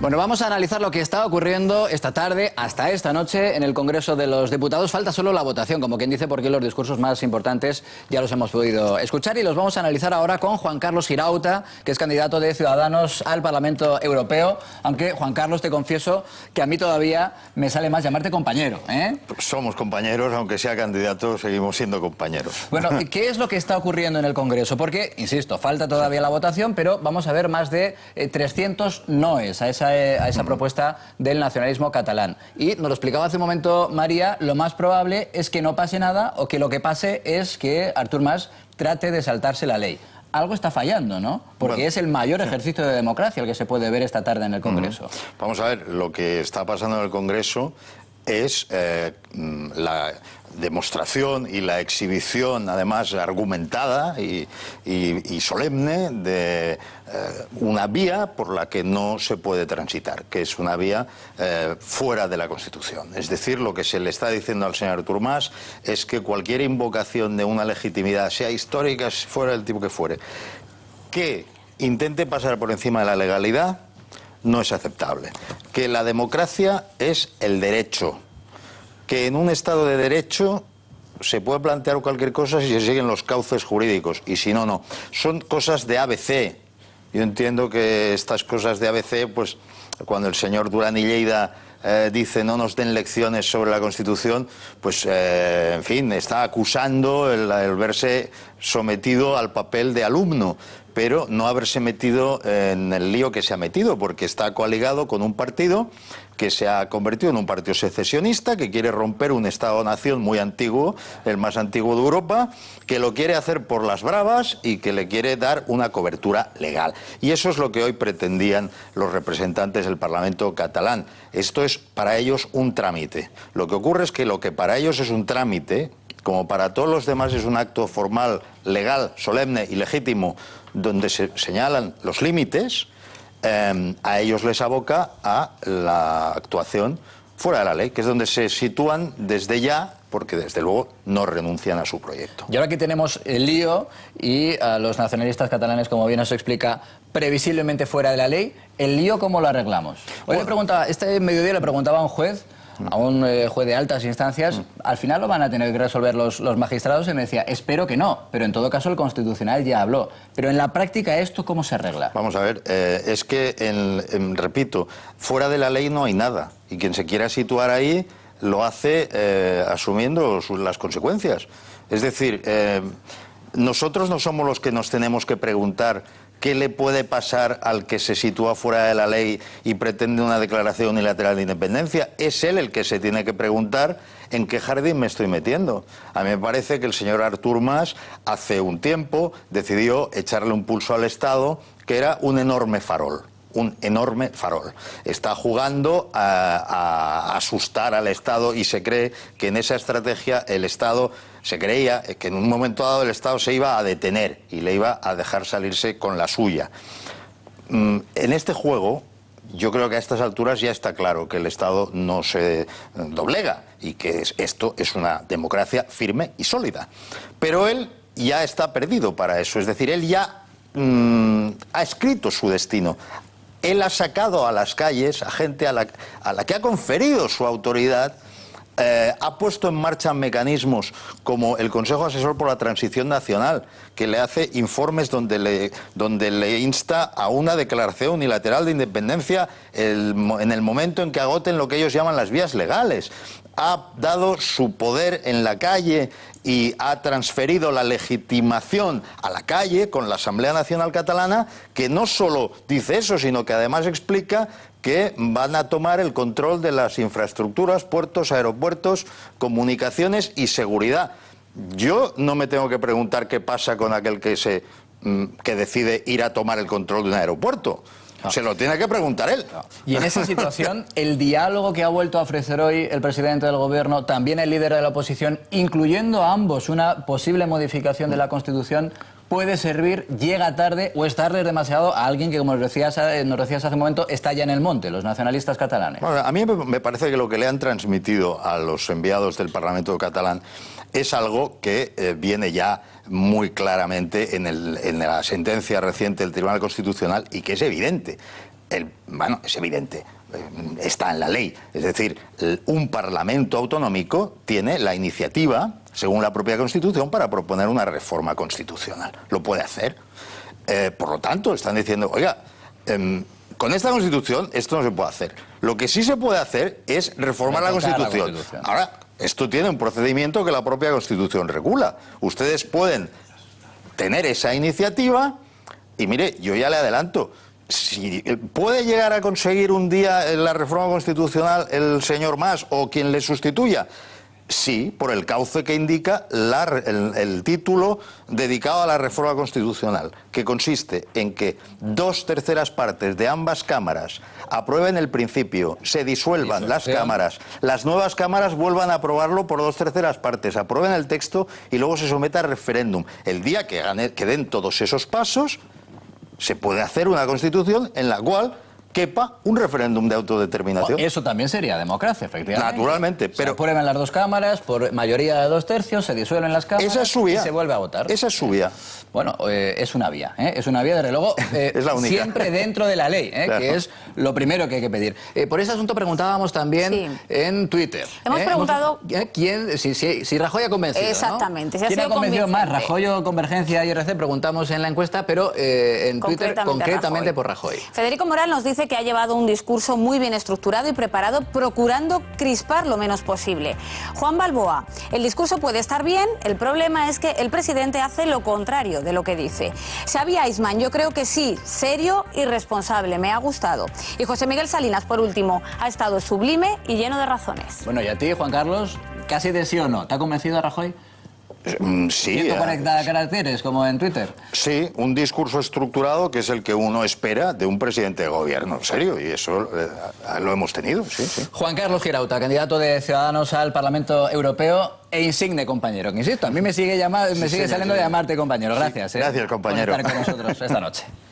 Bueno, vamos a analizar lo que está ocurriendo esta tarde hasta esta noche en el Congreso de los Diputados. Falta solo la votación, como quien dice, porque los discursos más importantes ya los hemos podido escuchar y los vamos a analizar ahora con Juan Carlos Girauta, que es candidato de Ciudadanos al Parlamento Europeo. Aunque, Juan Carlos, te confieso que a mí todavía me sale más llamarte compañero. ¿eh? Somos compañeros, aunque sea candidato, seguimos siendo compañeros. Bueno, ¿qué es lo que está ocurriendo en el Congreso? Porque, insisto, falta todavía la votación, pero vamos a ver más de 300 eh, noes a esa eh, a esa propuesta del nacionalismo catalán. Y nos lo explicaba hace un momento María, lo más probable es que no pase nada o que lo que pase es que Artur Mas trate de saltarse la ley algo está fallando, ¿no? Porque es el mayor ejercicio de democracia el que se puede ver esta tarde en el Congreso. Vamos a ver, lo que está pasando en el Congreso es eh, mm, la demostración y la exhibición, además argumentada y, solemne, de eh, una vía por la que no se puede transitar, que es una vía eh, fuera de la Constitución. Es decir, lo que se le está diciendo al señor Turmás es que cualquier invocación de una legitimidad, sea histórica, fuera del tipo que fuere, que intente pasar por encima de la legalidad, no es aceptable. Que la democracia es el derecho. Que en un Estado de derecho se puede plantear cualquier cosa si se siguen los cauces jurídicos y si no, no. Son cosas de ABC. Yo entiendo que estas cosas de ABC, pues cuando el señor Durán y Lleida eh, dice no nos den lecciones sobre la Constitución, pues eh, en fin, está acusando el, el verse sometido al papel de alumno pero no haberse metido en el lío que se ha metido, porque está coaligado con un partido que se ha convertido en un partido secesionista, que quiere romper un Estado-nación muy antiguo, el más antiguo de Europa, que lo quiere hacer por las bravas y que le quiere dar una cobertura legal. Y eso es lo que hoy pretendían los representantes del Parlamento catalán. Esto es para ellos un trámite. Lo que ocurre es que lo que para ellos es un trámite, como para todos los demás es un acto formal, legal, solemne y legítimo, donde se señalan los límites, em, a ellos les aboca a la actuación fuera de la ley, que es donde se sitúan desde ya porque desde luego no renuncian a su proyecto. Y ahora aquí tenemos el lío y a los nacionalistas catalanes, como bien nos explica, previsiblemente fuera de la ley. ¿El lío cómo lo arreglamos? Hoy le preguntaba, este mediodía le preguntaba a un juez a un eh, juez de altas instancias, mm. al final lo van a tener que resolver los, los magistrados y me decía, espero que no, pero en todo caso el Constitucional ya habló. Pero en la práctica esto, ¿cómo se arregla? Vamos a ver, eh, es que, en, repito, fuera de la ley no hay nada y quien se quiera situar ahí lo hace eh, asumiendo las consecuencias. Es decir, nosotros no somos los que nos tenemos que preguntar ¿Qué le puede pasar al que se sitúa fuera de la ley y pretende una declaración unilateral de independencia? Es él el que se tiene que preguntar en qué jardín me estoy metiendo. A mí me parece que el señor Artur Mas hace un tiempo decidió echarle un pulso al Estado que era un enorme farol un enorme farol. Está jugando a, asustar al Estado y se cree que en esa estrategia el Estado se creía que en un momento dado el Estado se iba a detener y le iba a dejar salirse con la suya. Mm, en este juego, yo creo que a estas alturas ya está claro que el Estado no se doblega y que esto es una democracia firme y sólida. Pero él ya está perdido para eso, es decir, él ya mm, ha escrito su destino, él ha sacado a las calles a gente a la, a la que ha conferido su autoridad eh, ha puesto en marcha mecanismos como el Consejo Asesor por la Transición Nacional, que le hace informes donde le, insta a una declaración unilateral de independencia en el momento en que agoten lo que ellos llaman las vías legales. Ha dado su poder en la calle y ha transferido la legitimación a la calle con la Asamblea Nacional Catalana, que no solo dice eso, sino que además explica que van a tomar el control de las infraestructuras, puertos, aeropuertos, comunicaciones y seguridad. Yo no me tengo que preguntar qué pasa con aquel que se mm, que decide ir a tomar el control de un aeropuerto. Ah. Se lo tiene que preguntar él. Ah. Y en esa situación, el diálogo que ha vuelto a ofrecer hoy el presidente del gobierno, también el líder de la oposición, incluyendo a ambos una posible modificación de la Constitución, puede servir, llega tarde o es tarde demasiado a alguien que, como nos decías, eh, nos decías hace un momento, está ya en el monte, los nacionalistas catalanes. Bueno, a mí me parece que lo que le han transmitido a los enviados del Parlamento catalán es algo que eh, viene ya muy claramente en, la sentencia reciente del Tribunal Constitucional y que es evidente. bueno, es evidente eh, está en la ley. Es decir, un Parlamento autonómico tiene la iniciativa según la propia Constitución, para proponer una reforma constitucional. Lo puede hacer. Eh, por lo tanto, están diciendo, oiga, em, con esta Constitución esto no se puede hacer. Lo que sí se puede hacer es reformar la constitución. Ahora, esto tiene un procedimiento que la propia Constitución regula. Ustedes pueden tener esa iniciativa y mire, yo ya le adelanto, si puede llegar a conseguir un día la reforma constitucional el señor más o quien le sustituya, Sí, por el cauce que indica el, título dedicado a la reforma constitucional, que consiste en que dos terceras partes de ambas cámaras aprueben el principio, se disuelvan las cámaras, las nuevas cámaras vuelvan a aprobarlo por dos terceras partes, aprueben el texto y luego se someta a referéndum. El día que den todos esos pasos, se puede hacer una constitución en la cual quepa un referéndum de autodeterminación. Eso también sería democracia, efectivamente. Naturalmente, pero... Se en las dos cámaras, por mayoría de dos tercios, se disuelven las cámaras... Y se vuelve a votar. Esa es su vía. Bueno, eh, es una vía, ¿eh? es una vía, de reloj eh, siempre dentro de la ley, que es lo primero que hay que pedir. por ese asunto preguntábamos también en Twitter. Hemos preguntado... ¿Quién, si, Rajoy ha convencido, Exactamente. Si ha ¿Quién ha convencido más, Rajoy o Convergencia y Preguntamos en la encuesta, pero en Twitter concretamente por Rajoy. Federico Moral nos dice que ha llevado un discurso muy bien estructurado y preparado, procurando crispar lo menos posible. Juan Balboa, el discurso puede estar bien, el problema es que el presidente hace lo contrario de lo que dice. Xavi Aisman, yo creo que sí, serio y responsable, me ha gustado. Y José Miguel Salinas, por último, ha estado sublime y lleno de razones. Bueno, y a ti, Juan Carlos, casi de sí o no, ¿te ha convencido Rajoy? Mm, sí. Eh, a caracteres, como en Twitter. Sí, un discurso estructurado que es el que uno espera de un presidente de gobierno, en serio, y eso eh, lo hemos tenido, sí, Juan Carlos Girauta, candidato de Ciudadanos al Parlamento Europeo e insigne compañero, que insisto, a mí me sigue, me sigue saliendo de llamarte compañero. Gracias. gracias, eh, compañero. Por estar con nosotros esta noche.